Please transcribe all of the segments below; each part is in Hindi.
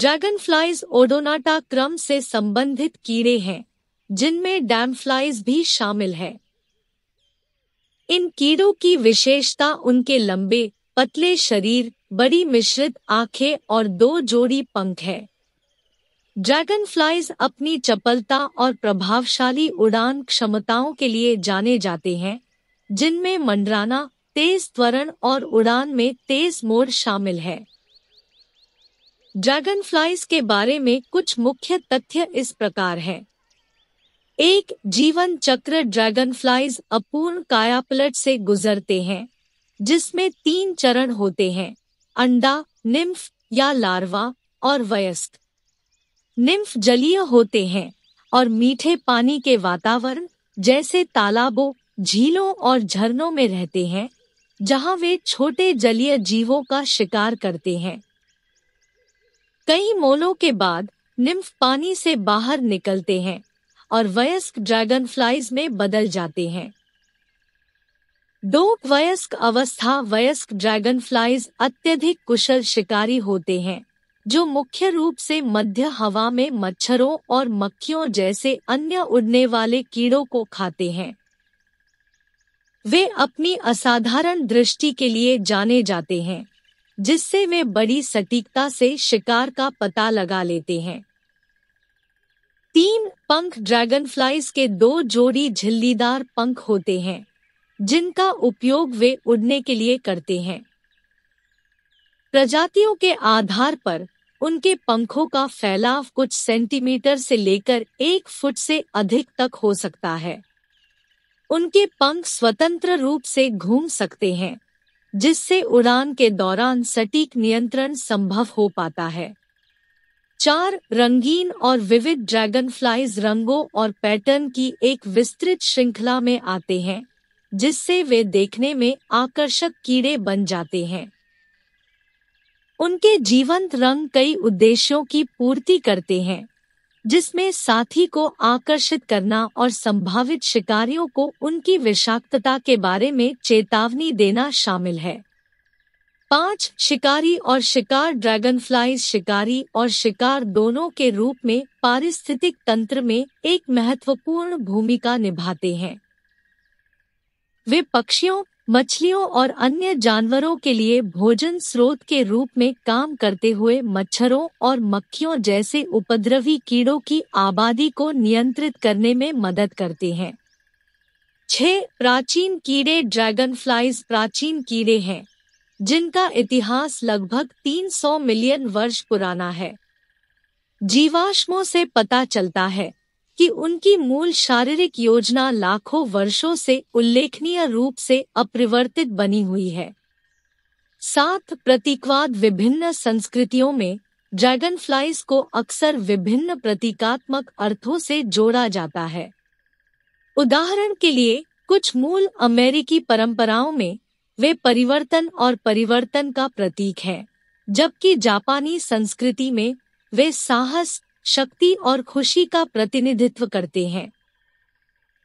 ड्रैगन फ्लाइज ओडोनाटा क्रम से संबंधित कीड़े हैं जिनमें डैमफ्लाइज भी शामिल है इन कीड़ों की विशेषता उनके लंबे पतले शरीर बड़ी मिश्रित आंखें और दो जोड़ी पंख है ड्रैगन फ्लाइज अपनी चपलता और प्रभावशाली उड़ान क्षमताओं के लिए जाने जाते हैं जिनमें मंडराना तेज त्वरण और उड़ान में तेज मोड़ शामिल है ड्रैगन फ्लाइज के बारे में कुछ मुख्य तथ्य इस प्रकार हैं एक जीवन चक्र ड्रैगन फ्लाइज अपूर्ण कायापलट से गुजरते हैं जिसमें तीन चरण होते हैं अंडा निम्फ या लार्वा और वयस्क निम्फ जलीय होते हैं और मीठे पानी के वातावरण जैसे तालाबों झीलों और झरनों में रहते हैं जहां वे छोटे जलीय जीवों का शिकार करते हैं कई मोलों के बाद निम्फ पानी से बाहर निकलते हैं और वयस्क ड्रैगन फ्लाइज में बदल जाते हैं दो वयस्क अवस्था वयस्क ड्रैगन फ्लाइज अत्यधिक कुशल शिकारी होते हैं जो मुख्य रूप से मध्य हवा में मच्छरों और मक्खियों जैसे अन्य उड़ने वाले कीड़ों को खाते हैं वे अपनी असाधारण दृष्टि के लिए जाने जाते हैं जिससे वे बड़ी सटीकता से शिकार का पता लगा लेते हैं तीन पंख ड्रैगनफ्लाइज के दो जोड़ी झिल्लीदार पंख होते हैं जिनका उपयोग वे उड़ने के लिए करते हैं प्रजातियों के आधार पर उनके पंखों का फैलाव कुछ सेंटीमीटर से लेकर एक फुट से अधिक तक हो सकता है उनके पंख स्वतंत्र रूप से घूम सकते हैं जिससे उड़ान के दौरान सटीक नियंत्रण संभव हो पाता है चार रंगीन और विविध ड्रैगन फ्लाइज रंगों और पैटर्न की एक विस्तृत श्रृंखला में आते हैं जिससे वे देखने में आकर्षक कीड़े बन जाते हैं उनके जीवंत रंग कई उद्देश्यों की पूर्ति करते हैं जिसमें साथी को आकर्षित करना और संभावित शिकारियों को उनकी विषाक्तता के बारे में चेतावनी देना शामिल है पांच शिकारी और शिकार ड्रैगनफ्लाई शिकारी और शिकार दोनों के रूप में पारिस्थितिक तंत्र में एक महत्वपूर्ण भूमिका निभाते हैं वे पक्षियों मछलियों और अन्य जानवरों के लिए भोजन स्रोत के रूप में काम करते हुए मच्छरों और मक्खियों जैसे उपद्रवी कीड़ों की आबादी को नियंत्रित करने में मदद करते हैं छह प्राचीन कीड़े ड्रैगन फ्लाइज प्राचीन कीड़े हैं जिनका इतिहास लगभग 300 मिलियन वर्ष पुराना है जीवाश्मों से पता चलता है कि उनकी मूल शारीरिक योजना लाखों वर्षों से उल्लेखनीय रूप से अपरिवर्तित बनी हुई है साथ प्रतीकवाद विभिन्न संस्कृतियों में ड्रैगन फ्लाइज को अक्सर विभिन्न प्रतीकात्मक अर्थों से जोड़ा जाता है उदाहरण के लिए कुछ मूल अमेरिकी परंपराओं में वे परिवर्तन और परिवर्तन का प्रतीक है जबकि जापानी संस्कृति में वे साहस शक्ति और खुशी का प्रतिनिधित्व करते हैं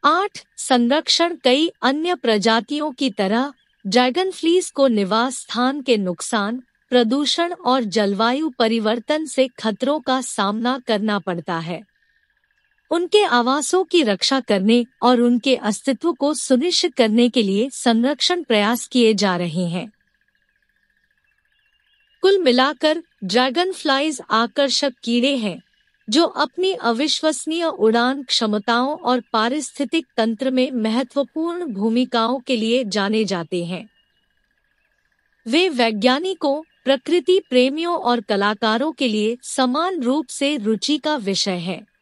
आठ संरक्षण कई अन्य प्रजातियों की तरह ड्रैगन फ्लीस को निवास स्थान के नुकसान प्रदूषण और जलवायु परिवर्तन से खतरों का सामना करना पड़ता है उनके आवासों की रक्षा करने और उनके अस्तित्व को सुनिश्चित करने के लिए संरक्षण प्रयास किए जा रहे हैं कुल मिलाकर ड्रैगन फ्लाइज आकर्षक कीड़े हैं जो अपनी अविश्वसनीय उड़ान क्षमताओं और पारिस्थितिक तंत्र में महत्वपूर्ण भूमिकाओं के लिए जाने जाते हैं वे वैज्ञानिकों प्रकृति प्रेमियों और कलाकारों के लिए समान रूप से रुचि का विषय है